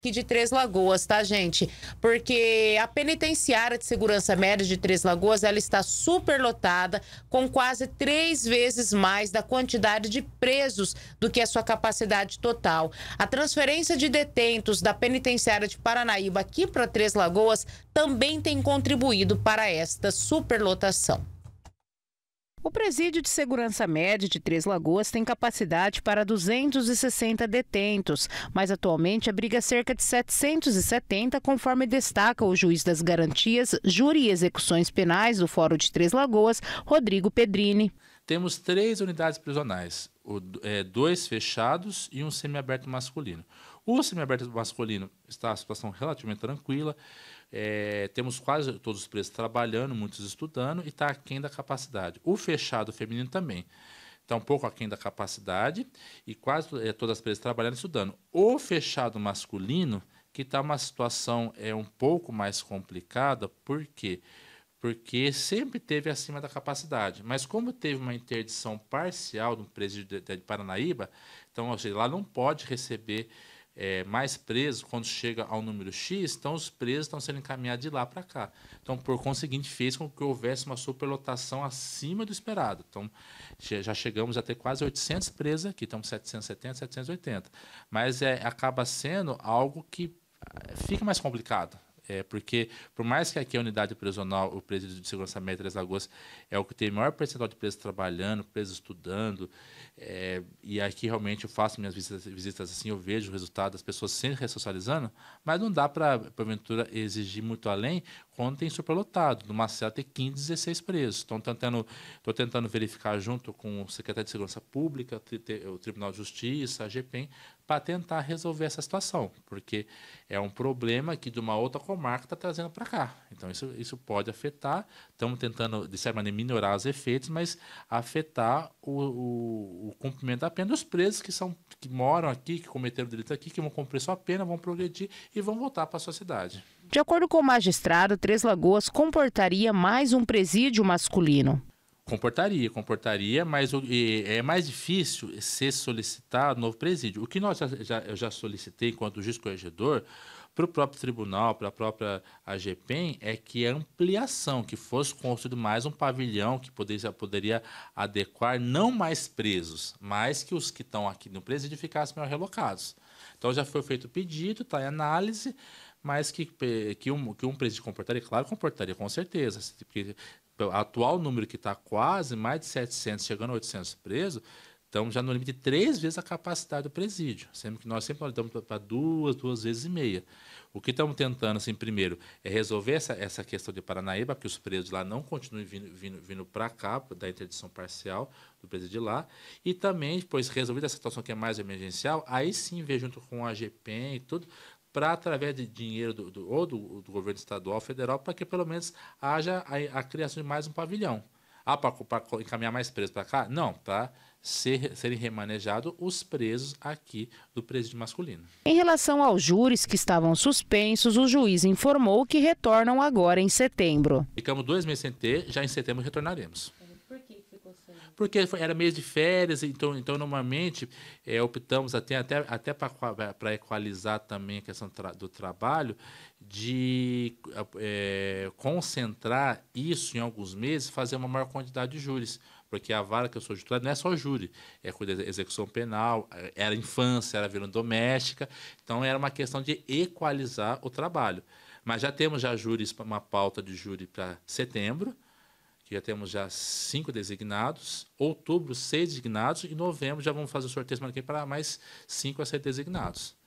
aqui de Três Lagoas, tá, gente? Porque a penitenciária de segurança média de Três Lagoas, ela está superlotada, com quase três vezes mais da quantidade de presos do que a sua capacidade total. A transferência de detentos da penitenciária de Paranaíba aqui para Três Lagoas também tem contribuído para esta superlotação. O presídio de segurança média de Três Lagoas tem capacidade para 260 detentos, mas atualmente abriga cerca de 770, conforme destaca o juiz das garantias, júri e execuções penais do Fórum de Três Lagoas, Rodrigo Pedrini. Temos três unidades prisionais, é, dois fechados e um semiaberto masculino. O semiaberto masculino está em situação relativamente tranquila. É, temos quase todos os presos trabalhando, muitos estudando, e está aquém da capacidade. O fechado feminino também está um pouco aquém da capacidade, e quase é, todas as presas trabalhando e estudando. O fechado masculino, que está uma situação é, um pouco mais complicada, por quê? Porque sempre teve acima da capacidade. Mas como teve uma interdição parcial do presídio de, de Paranaíba, então, ou seja, lá não pode receber é, mais presos, quando chega ao número X, então os presos estão sendo encaminhados de lá para cá. Então, por conseguinte, fez com que houvesse uma superlotação acima do esperado. Então, já chegamos a ter quase 800 presos aqui, estamos 770, 780. Mas é, acaba sendo algo que eh, fica mais complicado. É, porque, por mais que aqui a unidade prisional, o presídio de segurança média das Lagoas, é o que tem maior percentual de presos trabalhando, presos estudando, é, e aqui realmente eu faço minhas visitas, visitas assim, eu vejo o resultado das pessoas se ressocializando, mas não dá para, porventura, exigir muito além, ponto tem superlotado. No Marcel tem 15, 16 presos. Estou tá tentando, tô tentando verificar junto com o secretário de Segurança Pública, o Tribunal de Justiça, a GPEM, para tentar resolver essa situação, porque é um problema que de uma outra comarca está trazendo para cá. Então, isso, isso pode afetar. Estamos tentando, de certa maneira, melhorar os efeitos, mas afetar o, o, o cumprimento da pena dos presos que, são, que moram aqui, que cometeram delito aqui, que vão cumprir sua pena, vão progredir e vão voltar para a cidade De acordo com o magistrado, Três Lagoas comportaria mais um presídio masculino. Comportaria, comportaria, mas é mais difícil ser solicitado novo presídio. O que nós já, já eu já solicitei enquanto juiz corregedor para o próprio tribunal, para a própria AGPEM, é que a ampliação, que fosse construído mais um pavilhão que poderia, poderia adequar não mais presos, mas que os que estão aqui no presídio ficassem melhor relocados. Então já foi feito o pedido, está em análise, mas que, que, um, que um presídio comportaria, claro, comportaria com certeza, porque o atual número que está quase mais de 700, chegando a 800 presos, então, já no limite, três vezes a capacidade do presídio, sendo que nós sempre olhamos para duas, duas vezes e meia. O que estamos tentando, assim, primeiro, é resolver essa, essa questão de Paranaíba, que os presos lá não continuem vindo, vindo, vindo para cá, da interdição parcial do presídio lá, e também, depois, resolvida essa situação que é mais emergencial, aí sim ver junto com a GPEM e tudo, para através de dinheiro do, do ou do, do governo estadual, federal, para que pelo menos haja a, a criação de mais um pavilhão ah, para encaminhar mais presos para cá? Não, tá ser, serem remanejados os presos aqui do presídio masculino. Em relação aos júris que estavam suspensos, o juiz informou que retornam agora em setembro. Ficamos dois meses sem ter, já em setembro retornaremos porque era mês de férias, então, então normalmente é, optamos até, até, até para equalizar também a questão do trabalho, de é, concentrar isso em alguns meses, fazer uma maior quantidade de júris porque a vara que eu sou jurado não é só júri, é execução penal, eh, era infância, era violência doméstica, então era uma questão de equalizar o trabalho. Mas já temos já júris, uma pauta de júri para setembro, que já temos já cinco designados, outubro seis designados e novembro já vamos fazer o sorteio para mais cinco a ser designados.